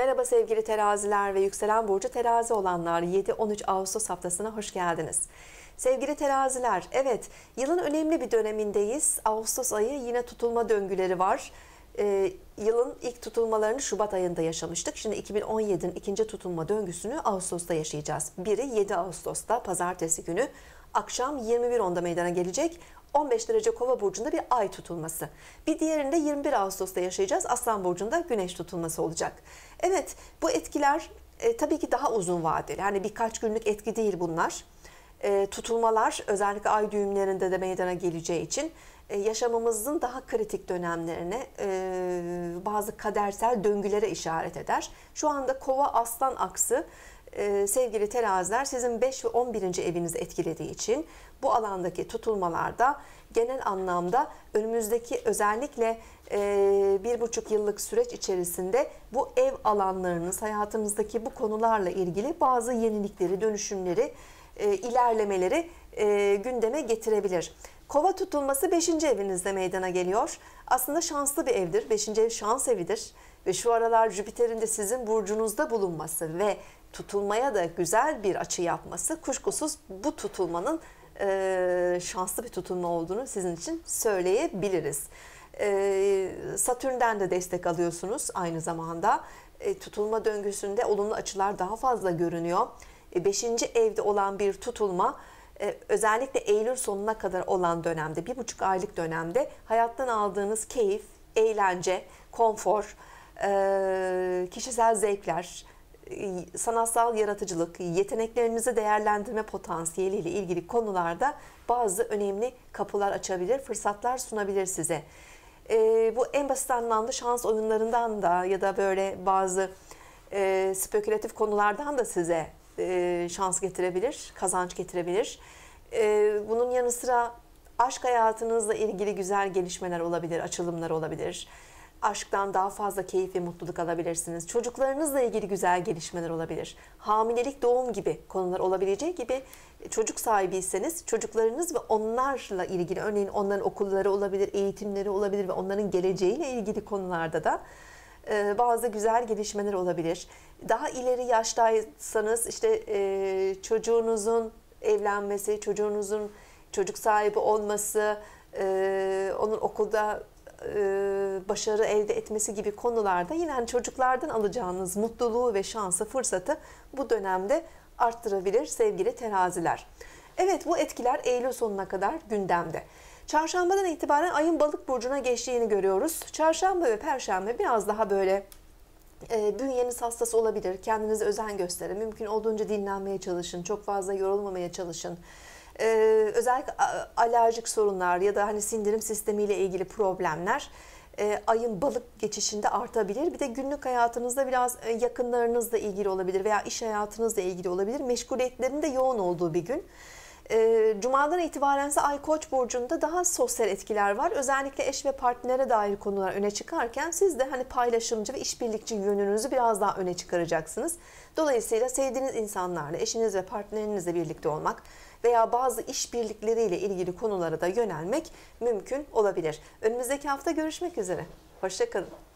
Merhaba sevgili teraziler ve yükselen burcu terazi olanlar 7-13 Ağustos haftasına hoş geldiniz. Sevgili teraziler, evet yılın önemli bir dönemindeyiz. Ağustos ayı yine tutulma döngüleri var e, yılın ilk tutulmalarını Şubat ayında yaşamıştık. Şimdi 2017'nin ikinci tutulma döngüsünü Ağustos'ta yaşayacağız. Biri 7 Ağustos'ta pazartesi günü akşam 21.10'da meydana gelecek. 15 derece kova burcunda bir ay tutulması. Bir diğerinde 21 Ağustos'ta yaşayacağız. Aslan burcunda güneş tutulması olacak. Evet bu etkiler e, tabii ki daha uzun vadeli. Yani birkaç günlük etki değil bunlar. E, tutulmalar özellikle ay düğümlerinde de meydana geleceği için e, yaşamımızın daha kritik dönemlerine e, bazı kadersel döngülere işaret eder. Şu anda kova aslan aksı e, sevgili teraziler sizin 5 ve 11. evinizi etkilediği için bu alandaki tutulmalarda genel anlamda önümüzdeki özellikle bir buçuk yıllık süreç içerisinde bu ev alanlarınız hayatımızdaki bu konularla ilgili bazı yenilikleri, dönüşümleri, ilerlemeleri gündeme getirebilir. Kova tutulması 5. evinizde meydana geliyor. Aslında şanslı bir evdir. 5. ev şans evidir. Ve şu aralar Jüpiter'in de sizin burcunuzda bulunması ve tutulmaya da güzel bir açı yapması kuşkusuz bu tutulmanın e, şanslı bir tutulma olduğunu sizin için söyleyebiliriz. E, Satürn'den de destek alıyorsunuz aynı zamanda. E, tutulma döngüsünde olumlu açılar daha fazla görünüyor. 5. E, evde olan bir tutulma e, özellikle Eylül sonuna kadar olan dönemde, bir buçuk aylık dönemde hayattan aldığınız keyif, eğlence, konfor, e, kişisel zevkler, e, sanatsal yaratıcılık, yeteneklerinizi değerlendirme ile ilgili konularda bazı önemli kapılar açabilir, fırsatlar sunabilir size. bu en basit anlamda şans oyunlarından da ya da böyle bazı spekülatif konulardan da size e, şans getirebilir, kazanç getirebilir. E, bunun yanı sıra aşk hayatınızla ilgili güzel gelişmeler olabilir, açılımlar olabilir. Aşktan daha fazla keyif ve mutluluk alabilirsiniz. Çocuklarınızla ilgili güzel gelişmeler olabilir. Hamilelik, doğum gibi konular olabileceği gibi çocuk sahibiyseniz çocuklarınız ve onlarla ilgili örneğin onların okulları olabilir, eğitimleri olabilir ve onların geleceğiyle ilgili konularda da e, bazı güzel gelişmeler olabilir. Daha ileri yaştaysanız işte e, çocuğunuzun evlenmesi, çocuğunuzun çocuk sahibi olması, e, onun okulda başarı elde etmesi gibi konularda yine yani çocuklardan alacağınız mutluluğu ve şansı, fırsatı bu dönemde arttırabilir sevgili teraziler. Evet bu etkiler Eylül sonuna kadar gündemde. Çarşambadan itibaren ayın balık burcuna geçtiğini görüyoruz. Çarşamba ve perşembe biraz daha böyle e, bünyeniz hassas olabilir. Kendinize özen gösterin. Mümkün olduğunca dinlenmeye çalışın. Çok fazla yorulmamaya çalışın. E, özellikle alerjik sorunlar ya da hani sindirim sistemiyle ilgili problemler e, ayın balık geçişinde artabilir. Bir de günlük hayatınızda biraz e, yakınlarınızla ilgili olabilir veya iş hayatınızla ilgili olabilir. Meşguliyetlerin de yoğun olduğu bir gün. E, Cuma'dan itibaren ise Ay Koç burcunda daha sosyal etkiler var. Özellikle eş ve partnere dair konular öne çıkarken siz de hani paylaşımcı ve işbirlikçi yönünüzü biraz daha öne çıkaracaksınız. Dolayısıyla sevdiğiniz insanlarla, eşiniz ve partnerinizle birlikte olmak veya bazı işbirlikleriyle ilgili konulara da yönelmek mümkün olabilir. Önümüzdeki hafta görüşmek üzere. Hoşçakalın.